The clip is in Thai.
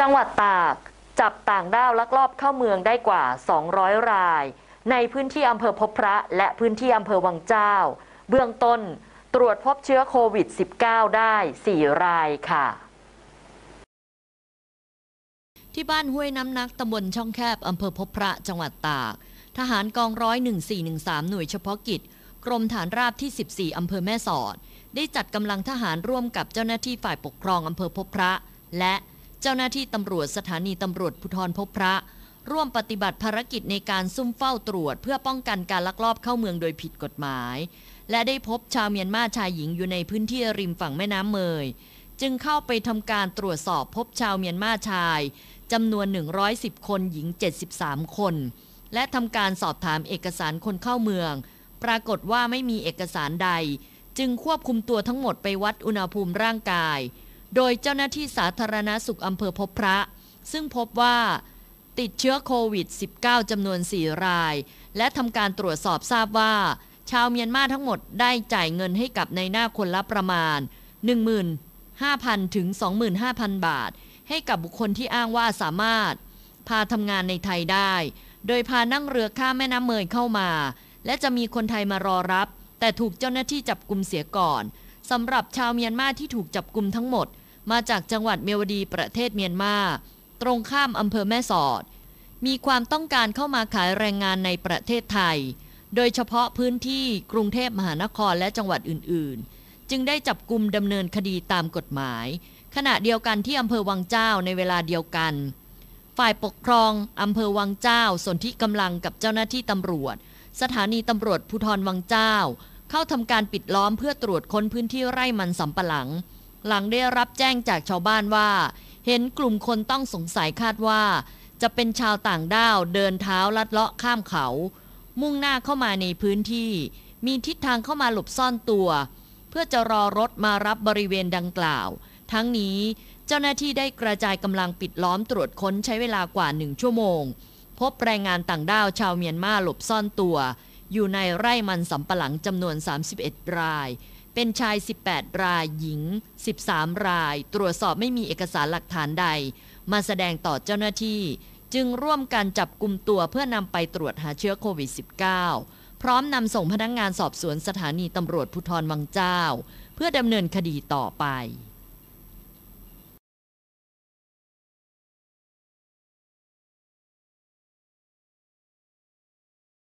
จังหวัดตากจับต่างด้าวลักลอบเข้าเมืองได้กว่า 200 ราย ในพื้นที่อำเภอพบพระ และพื้นที่อำเภอวังเจ้า เบื้องต้นตรวจพบเชื้อโควิด -19 ได้ 4 รายค่ะ ที่บ้านห้วยน้ำนักตำบลช่องแคบอำเภอพบพระ จังหวัดตาก ทหารกองร้อย1413 หน่วยเฉพาะกิจกรมฐานราบที่ 14อำเภอแม่สอด ได้จัดกำลังทหารร่วมกับเจ้าหน้าที่ฝ่ายปกครองอำเภอพบพระและเจ้าหน้าที่ตำรวจสถานีตำรวจภูธรพบพระ ร่วมปฏิบัติภารกิจในการซุ่มเฝ้าตรวจเพื่อป้องกันการลักลอบเข้าเมืองโดยผิดกฎหมาย และได้พบชาวเมียนมาชายหญิงอยู่ในพื้นที่ริมฝั่งแม่น้ำเมยจึงเข้าไปทำการตรวจสอบพบชาวเมียนมาชาย จำนวน 110 คนหญิง 73 คน และทำการสอบถามเอกสารคนเข้าเมือง ปรากฏว่าไม่มีเอกสารใด จึงควบคุมตัวทั้งหมดไปวัดอุณหภูมิร่างกายโดยเจ้าหน้าที่สาธารณาสุขอำเภอพบพระ ซึ่งพบว่าติดเชื้อโควิด -19 จำนวน4ราย และทำการตรวจสอบทราบว่า ชาวเมียนมาทั้งหมดได้จ่ายเงินให้กับในหน้าคนละประมาณ 15,000 ถึง 25,000 บาท ให้กับบุคคลที่อ้างว่าสามารถ พาทำงานในไทยได้ โดยพานั่งเรือข้ามแม่น้ำเมยเข้ามา และจะมีคนไทยมารอรับ แต่ถูกเจ้าหน้าที่จับกลุ่มเสียก่อนสำหรับชาวเมียนมาที่ถูกจับกลุ่มทั้งหมดมาจากจังหวัดเมียวดีประเทศเมียนมาตรงข้ามอำเภอแม่สอด มีความต้องการเข้ามาขายแรงงานในประเทศไทย โดยเฉพาะพื้นที่กรุงเทพมหานครและจังหวัดอื่นๆ จึงได้จับกลุ่มดำเนินคดีตามกฎหมาย ขณะเดียวกันที่อำเภอวังเจ้าในเวลาเดียวกัน ฝ่ายปกครองอำเภอวังเจ้าส่วนที่กำลังกับเจ้าหน้าที่ตำรวจ สถานีตำรวจภูธรวังเจ้า เข้าทำการปิดล้อมเพื่อตรวจค้นพื้นที่ไร่มันสำปะหลังหลังได้รับแจ้งจากชาวบ้านว่า เห็นกลุ่มคนต้องสงสัยคาดว่า จะเป็นชาวต่างด้าวเดินเท้าลัดเลาะข้ามเขา มุ่งหน้าเข้ามาในพื้นที่ มีทิศทางเข้ามาหลบซ่อนตัว เพื่อจะรอรถมารับบริเวณดังกล่าว ทั้งนี้เจ้าหน้าที่ได้กระจายกำลังปิดล้อมตรวจค้นใช้เวลากว่าหนึ่งชั่วโมง พบแรงงานต่างด้าวชาวเมียนมาหลบซ่อนตัว อยู่ในไร่มันสำปะหลังจำนวน 31รายเป็นชาย 18 รายหญิง 13 ราย ตรวจสอบไม่มีเอกสารหลักฐานใด มาแสดงต่อเจ้าหน้าที่จึงร่วมกันจับกลุ่มตัวเพื่อนำไปตรวจหาเชื้อโควิด -19 พร้อมนำส่งพนักงงานสอบสวนสถานีตำรวจภูธรวังเจ้า เพื่อดำเนินคดีต่อไป